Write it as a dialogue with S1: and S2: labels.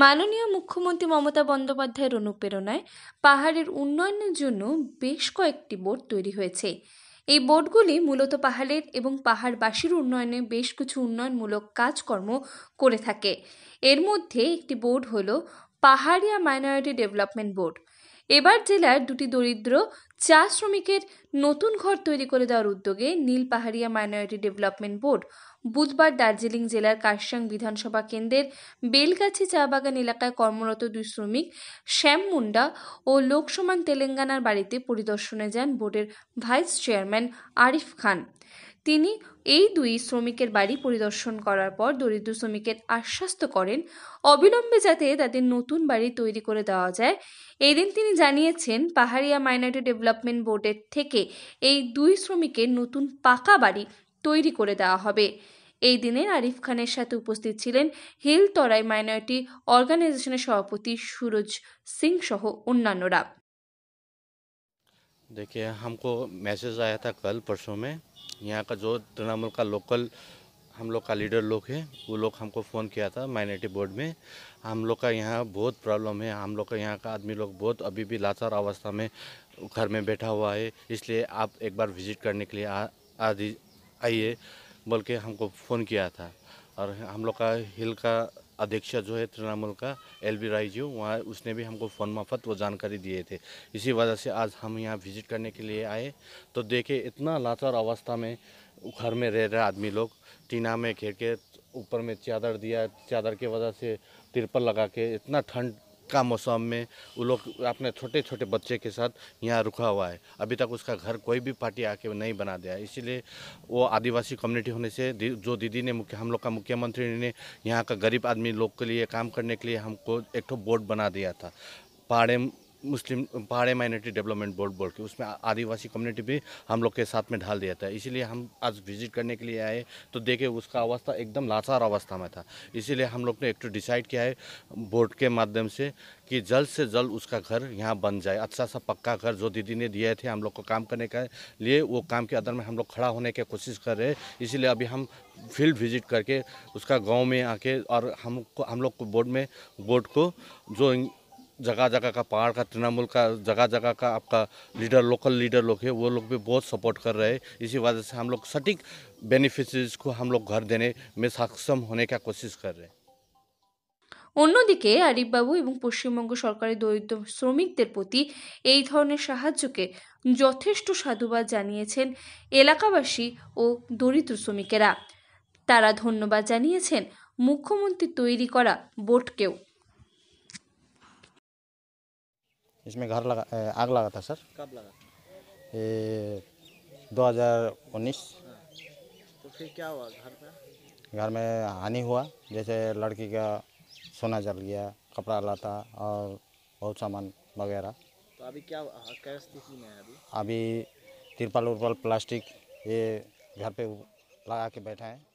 S1: মাননীয় মুখ্যমন্ত্রী মমতা বন্দ্যোপাধ্যায়ের অনুপ্রেরণায় পাহাড়ের উন্নয়নের জন্য বেশ কয়েকটি বোর্ড তৈরি হয়েছে এই বোর্ডগুলি মূলত পাহাড়ের এবং পাহাড়বাসীর উন্নয়নে বেশ কিছু উন্নয়নমূলক কাজকর্ম করে থাকে এর মধ্যে একটি বোর্ড হল পাহাড়িয়া মাইনরিটি ডেভেলপমেন্ট বোর্ড এবার জেলার দুটি দরিদ্র চা শ্রমিকের নতুন ঘর তৈরি করে দেওয়ার উদ্যোগে নীল পাহাড়িয়া মাইনরিটি ডেভেলপমেন্ট বোর্ড বুধবার দার্জিলিং জেলার কার্শাং বিধানসভা কেন্দ্রের বেলগাছি চা বাগান এলাকায় কর্মরত দুই শ্রমিক শ্যাম মুন্ডা ও লোকসমান তেলেঙ্গানার বাড়িতে পরিদর্শনে যান বোর্ডের ভাইস চেয়ারম্যান আরিফ খান তিনি এই দুই শ্রমিকের বাড়ি পরিদর্শন করার পর দরিদ্র শ্রমিকের আশ্বস্ত করেন অবিলম্বে যাতে তাদের নতুন বাড়ি তৈরি করে দেওয়া যায় এদিন তিনি জানিয়েছেন পাহাড়িয়া মাইনরিটি ডেভেলপ ডেভেলপমেন্ট বোর্ডের থেকে এই দুই শ্রমিকের নতুন পাকা বাড়ি তৈরি করে দেওয়া হবে এই দিনে আরিফ খানের সাথে উপস্থিত ছিলেন হিল তরাই মাইনরিটি অর্গানাইজেশনের সভাপতি সুরজ সিং সহ অন্যান্যরা
S2: দেখে हमको মেসেজ আয়া কাল পরশু परसों में यहाँ का जो हम लोग का लीडर लोग हैं वो लोग हमको फ़ोन किया था माइनॉरिटी बोर्ड में हम लोग का यहाँ बहुत प्रॉब्लम है हम लोग का यहाँ का आदमी लोग बहुत अभी भी लाचार अवस्था में घर में बैठा हुआ है इसलिए आप एक बार विजिट करने के लिए आइए बोल के हमको फ़ोन किया था और हम लोग का हिल का अध्यक्ष जो है तृणमूल का एल बी राय जी वहाँ उसने भी हमको फ़ोन मार्फत वो जानकारी दिए थे इसी वजह से आज हम यहाँ विजिट करने के लिए आए तो देखे इतना लाचार अवस्था में घर में रह रहे आदमी लोग टीना में घेर के ऊपर में चादर दिया चादर के वजह से तिरपल लगा के इतना ठंड का मौसम में वो लोग अपने छोटे छोटे बच्चे के साथ यहाँ रुका हुआ है अभी तक उसका घर कोई भी पार्टी आके नहीं बना दिया इसीलिए वो आदिवासी कम्युनिटी होने से जो दीदी ने मुख्य हम लोग का मुख्यमंत्री ने यहाँ का गरीब आदमी लोग के लिए काम करने के लिए हमको एक ठो बोर्ड बना दिया था पहाड़े मुस्लिम पहाड़ी माइनॉरिटी डेवलपमेंट बोर्ड बोल के उसमें आदिवासी कम्युनिटी भी हम लोग के साथ में ढाल दिया था इसीलिए हम आज विजिट करने के लिए आए तो देखे उसका अवस्था एकदम लाचार अवस्था में था इसीलिए हम लोग ने एक तो डिसाइड किया है बोर्ड के माध्यम से कि जल्द से जल्द उसका घर यहाँ बन जाए अच्छा सा पक्का घर जो दीदी ने दिए थे हम लोग को काम करने के लिए वो काम के अंदर में हम लोग खड़ा होने की कोशिश कर रहे हैं इसीलिए अभी हम फील्ड विजिट करके उसका गांव में आके और हमको हम लोग को बोर्ड में बोर्ड को जो जगह जगह का पहाड़ का तृणमूल का जगह जगह का आपका लीडर लोकल लीडर लोग है वो लोग भी बहुत सपोर्ट कर रहे हैं इसी वजह से हम लोग सटीक बेनिफिशरीज को हम लोग घर देने में सक्षम होने का कोशिश कर रहे हैं
S1: অন্যদিকে আরিফবাবু এবং পশ্চিমবঙ্গ সরকারের দরিদ্র শ্রমিকদের প্রতি এই ধরনের সাহায্যকে যথেষ্ট সাধুবাদ জানিয়েছেন এলাকাবাসী ও দরিদ্র শ্রমিকেরা তারা ধন্যবাদ জানিয়েছেন মুখ্যমন্ত্রী তৈরি করা বোটকেও
S2: इसमें घर लगा आग लगा था सर कब लगा ये 2019 तो फिर क्या हुआ घर में घर में हानि हुआ जैसे लड़की का सोना जल गया कपड़ा लाता और बहुत सामान वगैरह तो
S1: अभी क्या हाँ, क्या स्थिति में है अभी
S2: अभी तिरपाल उरपाल प्लास्टिक ये घर पे लगा के बैठा है